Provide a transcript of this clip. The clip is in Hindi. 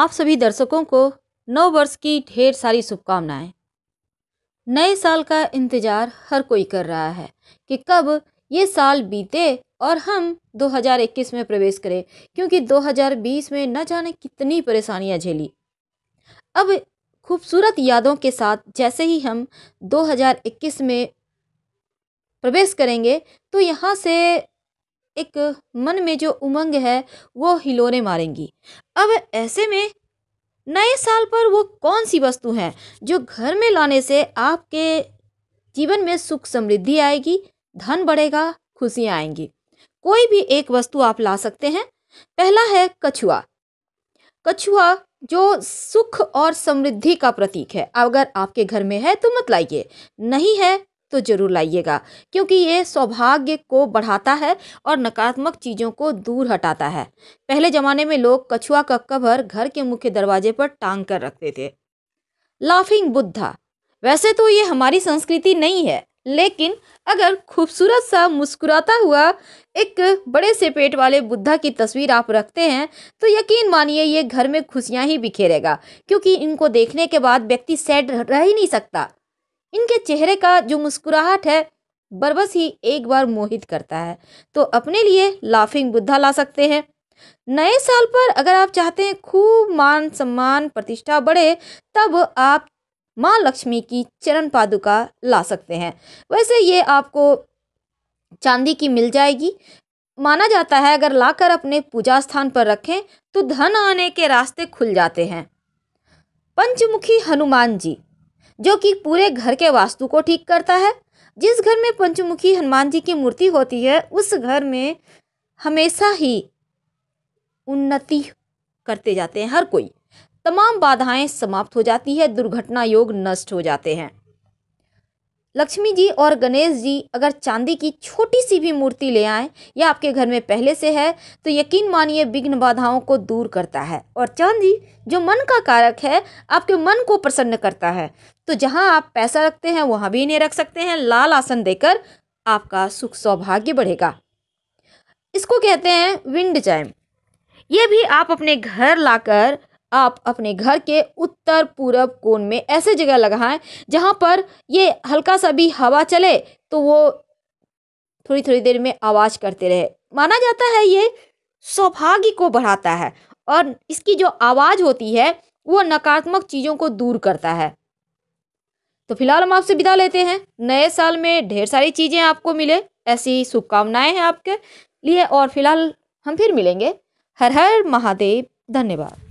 आप सभी दर्शकों को नव वर्ष की ढेर सारी शुभकामनाएं नए साल का इंतज़ार हर कोई कर रहा है कि कब ये साल बीते और हम 2021 में प्रवेश करें क्योंकि 2020 में न जाने कितनी परेशानियां झेली अब खूबसूरत यादों के साथ जैसे ही हम 2021 में प्रवेश करेंगे तो यहाँ से एक मन में जो उमंग है वो हिलोने मारेंगी अब ऐसे में नए साल पर वो कौन सी वस्तु है जो घर में लाने से आपके जीवन में सुख समृद्धि आएगी धन बढ़ेगा खुशियाँ आएंगी कोई भी एक वस्तु आप ला सकते हैं पहला है कछुआ कछुआ जो सुख और समृद्धि का प्रतीक है अगर आपके घर में है तो मत लाइए नहीं है तो ज़रूर लाइएगा क्योंकि ये सौभाग्य को बढ़ाता है और नकारात्मक चीज़ों को दूर हटाता है पहले ज़माने में लोग कछुआ का कवर घर के मुख्य दरवाजे पर टांग कर रखते थे लाफिंग बुद्धा वैसे तो ये हमारी संस्कृति नहीं है लेकिन अगर खूबसूरत सा मुस्कुराता हुआ एक बड़े से पेट वाले बुद्धा की तस्वीर आप रखते हैं तो यकीन मानिए ये घर में खुशियाँ ही बिखेरेगा क्योंकि इनको देखने के बाद व्यक्ति सैड रह ही नहीं सकता इनके चेहरे का जो मुस्कुराहट है बरबस ही एक बार मोहित करता है तो अपने लिए लाफिंग बुद्धा ला सकते हैं नए साल पर अगर आप चाहते हैं खूब मान सम्मान प्रतिष्ठा बढ़े तब आप माँ लक्ष्मी की चरण पादुका ला सकते हैं वैसे ये आपको चांदी की मिल जाएगी माना जाता है अगर लाकर अपने पूजा स्थान पर रखें तो धन आने के रास्ते खुल जाते हैं पंचमुखी हनुमान जी जो कि पूरे घर के वास्तु को ठीक करता है जिस घर में पंचमुखी हनुमान जी की मूर्ति होती है उस घर में हमेशा ही उन्नति करते जाते हैं हर कोई तमाम बाधाएं समाप्त हो जाती है दुर्घटना योग नष्ट हो जाते हैं लक्ष्मी जी और गणेश जी अगर चांदी की छोटी सी भी मूर्ति ले आए या आपके घर में पहले से है तो यकीन मानिए विघ्न बाधाओं को दूर करता है और चांदी जो मन का कारक है आपके मन को प्रसन्न करता है तो जहां आप पैसा रखते हैं वहां भी इन्हें रख सकते हैं लाल आसन देकर आपका सुख सौभाग्य बढ़ेगा इसको कहते हैं विंड चैम ये भी आप अपने घर लाकर आप अपने घर के उत्तर पूर्व कोण में ऐसे जगह लगाएं जहाँ पर ये हल्का सा भी हवा चले तो वो थोड़ी थोड़ी देर में आवाज़ करते रहे माना जाता है ये सौभाग्य को बढ़ाता है और इसकी जो आवाज़ होती है वो नकारात्मक चीज़ों को दूर करता है तो फिलहाल हम आपसे विदा लेते हैं नए साल में ढेर सारी चीज़ें आपको मिले ऐसी शुभकामनाएं हैं आपके लिए और फिलहाल हम फिर मिलेंगे हर हर महादेव धन्यवाद